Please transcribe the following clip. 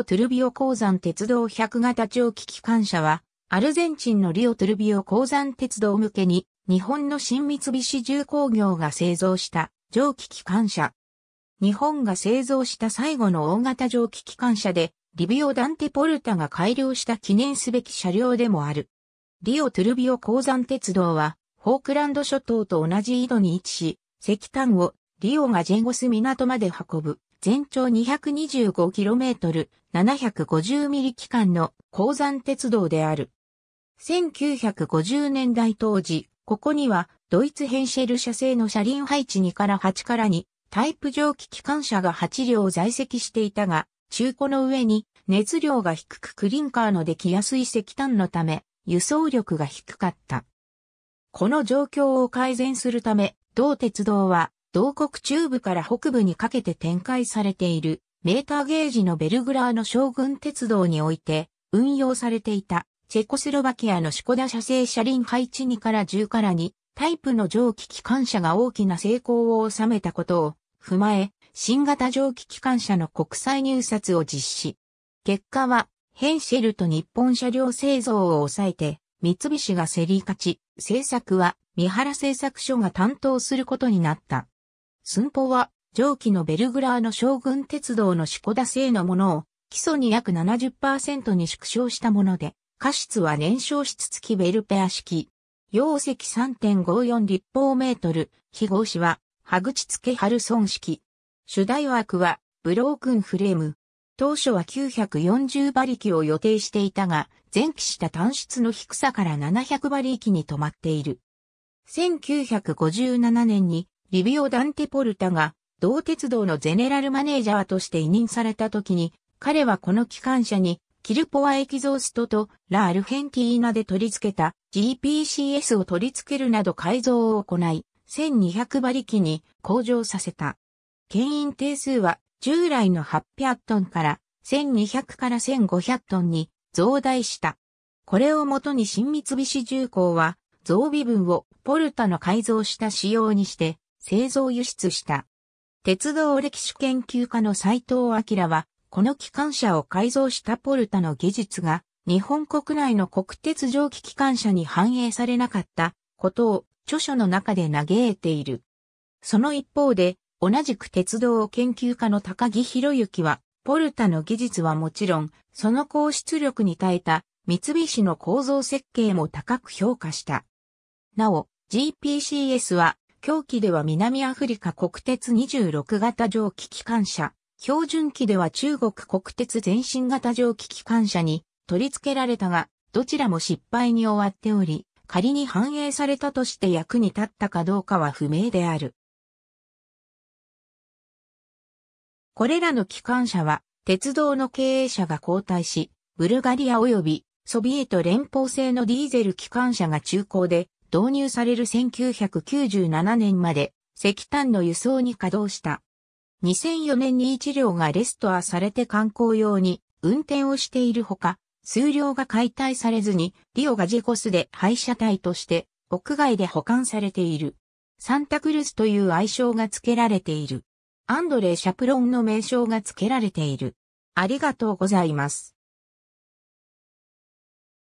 ポ・トゥルビオ鉱山鉄道100型蒸気機関車は、アルゼンチンのリオ・トゥルビオ鉱山鉄道向けに、日本の新三菱重工業が製造した蒸気機関車。日本が製造した最後の大型蒸気機関車で、リビオ・ダンテ・ポルタが改良した記念すべき車両でもある。リオ・トゥルビオ鉱山鉄道は、フォークランド諸島と同じ井戸に位置し、石炭をリオがジェンゴス港まで運ぶ。全長 225km、750ミリ機関の鉱山鉄道である。1950年代当時、ここにはドイツヘンシェル社製の車輪配置2から8から2、タイプ蒸気機関車が8両在籍していたが、中古の上に熱量が低くクリンカーのできやすい石炭のため、輸送力が低かった。この状況を改善するため、同鉄道は同国中部から北部にかけて展開されているメーターゲージのベルグラーの将軍鉄道において運用されていたチェコスロバキアのシコダ社製車輪配置2から10から2タイプの蒸気機関車が大きな成功を収めたことを踏まえ新型蒸気機関車の国際入札を実施。結果はヘンシェルと日本車両製造を抑えて三菱が競り勝ち、政作は三原製作所が担当することになった。寸法は、上記のベルグラーの将軍鉄道の四股田製のものを、基礎に約70%に縮小したもので、過失は燃焼室付きベルペア式。容積3.54立方メートル、非合紙は、ハグチ付けハルソン式。主題枠は、ブロークンフレーム。当初は940馬力を予定していたが、前期した単質の低さから700馬力に止まっている。1957年にリビオ・ダンテ・ポルタが、同鉄道のゼネラルマネージャーとして委任された時に、彼はこの機関車に、キルポアエキゾーストとラ・アルフェンティーナで取り付けた GPCS を取り付けるなど改造を行い、1200馬力に向上させた。牽引定数は従来の800トンから1200から1500トンに増大した。これをもとに新三菱重工は増備分をポルタの改造した仕様にして製造輸出した。鉄道歴史研究家の斎藤明は、この機関車を改造したポルタの技術が、日本国内の国鉄蒸気機関車に反映されなかったことを著書の中で嘆いている。その一方で、同じく鉄道研究家の高木博之は、ポルタの技術はもちろん、その高出力に耐えた三菱の構造設計も高く評価した。なお、GPCS は狂気では南アフリカ国鉄26型蒸気機関車、標準機では中国国鉄前進型蒸気機関車に取り付けられたが、どちらも失敗に終わっており、仮に反映されたとして役に立ったかどうかは不明である。これらの機関車は、鉄道の経営者が交代し、ブルガリア及びソビエト連邦製のディーゼル機関車が中古で導入される1997年まで石炭の輸送に稼働した。2004年に1両がレストアされて観光用に運転をしているほか、数量が解体されずにリオガジェゴスで廃車体として屋外で保管されている。サンタクルスという愛称が付けられている。アンドレー・シャプロンの名称が付けられている。ありがとうございます。